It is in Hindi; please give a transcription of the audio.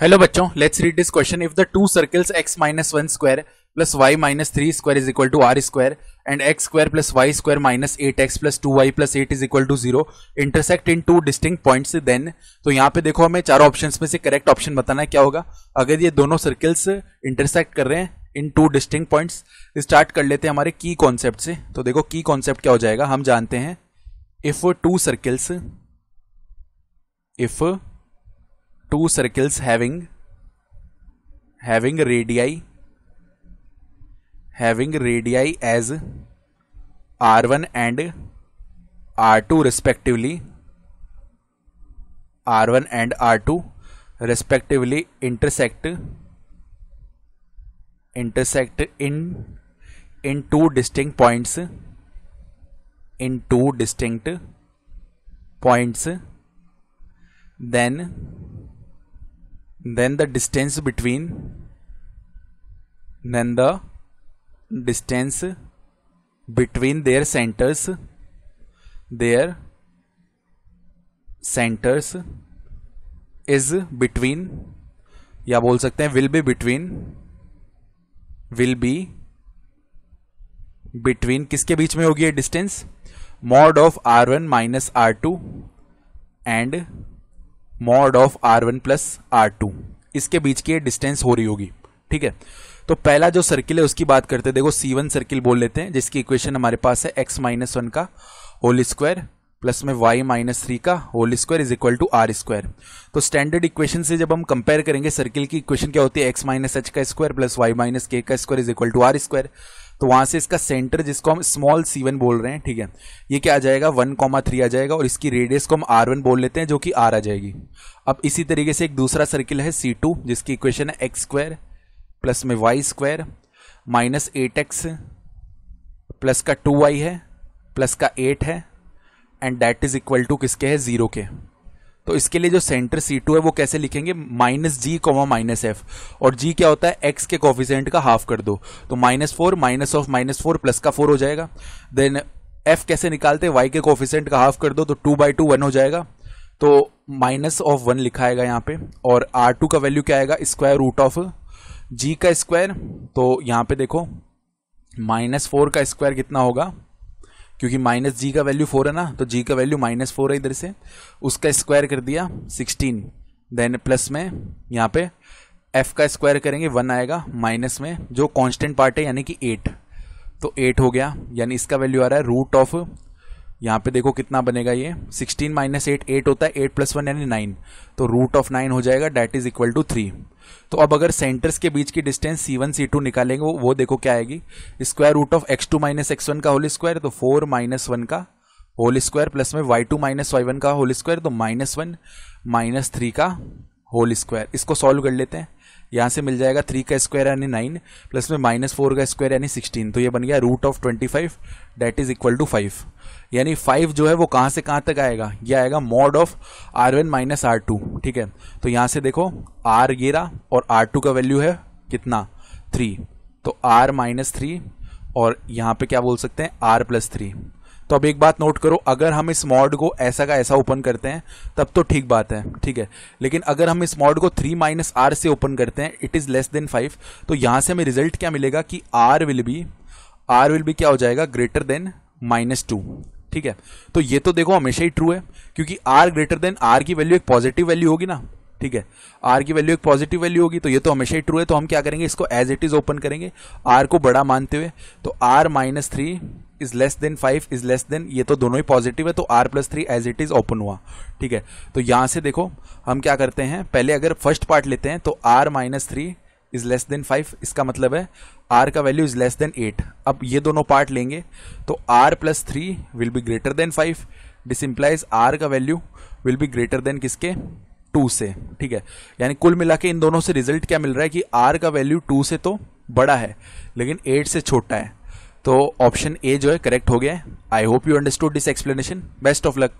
हेलो बच्चों let's read this question if the two circles x minus one square plus y minus three square is equal to r square and x square plus y square minus eight x plus two y plus eight is equal to zero intersect in two distinct points then तो यहाँ पे देखो हमें चारों ऑप्शन में से करेक्ट ऑप्शन बताना है क्या होगा अगर ये दोनों सर्कल्स इंटरसेक्ट कर रहे हैं in two distinct points start कर लेते हैं हमारे की कॉन्सेप्ट से तो देखो की कॉन्सेप्ट क्या हो जाएगा हम जानते हैं if two circles if two circles having having radii having radii as r1 and r2 respectively r1 and r2 respectively intersect intersect in in two distinct points in two distinct points then then the distance between then the distance between their centers their centers is between या बोल सकते हैं will be between will be between किसके बीच में होगी ये distance mod of r one minus r two and mod of r one plus r two इसके बीच की डिस्टेंस हो रही होगी ठीक है तो पहला जो सर्किल है उसकी बात करते हैं देखो सी वन सर्किल बोल लेते हैं जिसकी इक्वेशन हमारे पास है एक्स माइनस वन का होल स्क्वायर प्लस में वाई माइनस थ्री का whole square is equal to r square तो स्टैंडर्ड इक्वेशन से जब हम कंपेयर करेंगे सर्किल की इक्वेशन क्या होती है एक्स माइनस एच का square plus y minus k का square is equal to r square तो वहां से इसका सेंटर जिसको हम स्मॉल सी वन बोल रहे हैं ठीक है ये क्या आ जाएगा वन कॉमा थ्री आ जाएगा और इसकी रेडियस को हम आर वन बोल लेते हैं जो कि आर आ जाएगी अब इसी तरीके से एक दूसरा सर्किल है सी टू जिसकी इक्वेशन है एक्स स्क्वायर प्लस में y square minus eight x plus का टू वाई है प्लस का एट है and that is equal to किसके है ज़ीरो के तो इसके लिए जो सेंटर सी टू है वो कैसे लिखेंगे minus G comma minus F और जी क्या होता है एक्स के कॉफिशेंट का हाफ कर दो तो minus four minus of minus four plus का फोर हो जाएगा देन एफ कैसे निकालते वाई के कॉफिशेंट का हाफ कर दो तो टू बाई टू वन हो जाएगा तो माइनस ऑफ वन लिखा है यहाँ पे और आर टू का वैल्यू क्या आएगा स्क्वायर रूट ऑफ जी का स्क्वायर तो यहाँ पे देखो माइनस फोर का स्क्वायर कितना होगा क्योंकि माइनस जी का वैल्यू फोर है ना तो जी का वैल्यू माइनस फोर है इधर से उसका स्क्वायर कर दिया सिक्सटीन देन प्लस में यहाँ पे एफ का स्क्वायर करेंगे वन आएगा माइनस में जो कांस्टेंट पार्ट है यानी कि एट तो एट हो गया यानी इसका वैल्यू आ रहा है रूट ऑफ यहाँ पे देखो कितना बनेगा ये सिक्सटीन माइनस एट एट होता है एट प्लस वन यानी नाइन तो रूट ऑफ नाइन हो जाएगा that is equal to three तो अब अगर सेंटर्स के बीच की distance C one C two निकालेंगे वो, वो देखो क्या आएगी square root of x two minus x one का होल स्क्वायर तो फोर माइनस वन का होल स्क्वायर प्लस में y two minus y one का होल स्क्वायर तो माइनस वन माइनस थ्री का होल स्क्वायर इसको सॉल्व कर लेते हैं यहाँ से मिल जाएगा थ्री का स्क्वायर यानी नाइन प्लस में माइनस फोर का स्क्वायर यानी सिक्सटीन तो ये बन गया root of twenty five that is equal to five यानी फाइव जो है वो कहाँ से कहाँ तक आएगा ये आएगा mod of r one minus r two ठीक है तो यहाँ से देखो आर ये रहा और आर टू का वैल्यू है कितना थ्री तो आर माइनस थ्री और यहाँ पे क्या बोल सकते हैं आर प्लस थ्री तो अब एक बात नोट करो अगर हम इस मॉड को ऐसा का ऐसा ओपन करते हैं तब तो ठीक बात है ठीक है लेकिन अगर हम इस मॉड को थ्री माइनस आर से ओपन करते हैं it is less than five तो यहां से हमें रिजल्ट क्या मिलेगा कि r will be r will be क्या हो जाएगा ग्रेटर देन माइनस टू ठीक है तो ये तो देखो हमेशा ही ट्रू है क्योंकि आर ग्रेटर देन आर की वैल्यू एक पॉजिटिव वैल्यू होगी ना ठीक है आर की वैल्यू एक पॉजिटिव वैल्यू होगी तो ये तो हमेशा ही ट्रू है तो हम क्या करेंगे इसको एज इट इज ओपन करेंगे आर को बड़ा मानते हुए तो r minus three is less than five is less than ये तो दोनों ही पॉजिटिव है तो r plus three as it is open हुआ ठीक है तो यहां से देखो हम क्या करते हैं पहले अगर फर्स्ट पार्ट लेते हैं तो r minus three is less than five इसका मतलब है आर का value is less than eight अब ये दोनों पार्ट लेंगे तो r plus three will be greater than five this implies r का value will be greater than किसके टू से ठीक है यानी कुल मिला के इन दोनों से रिजल्ट क्या मिल रहा है कि आर का वैल्यू टू से तो बड़ा है लेकिन एट से छोटा है तो ऑप्शन ए जो है करेक्ट हो गया है I hope you understood this explanation best of luck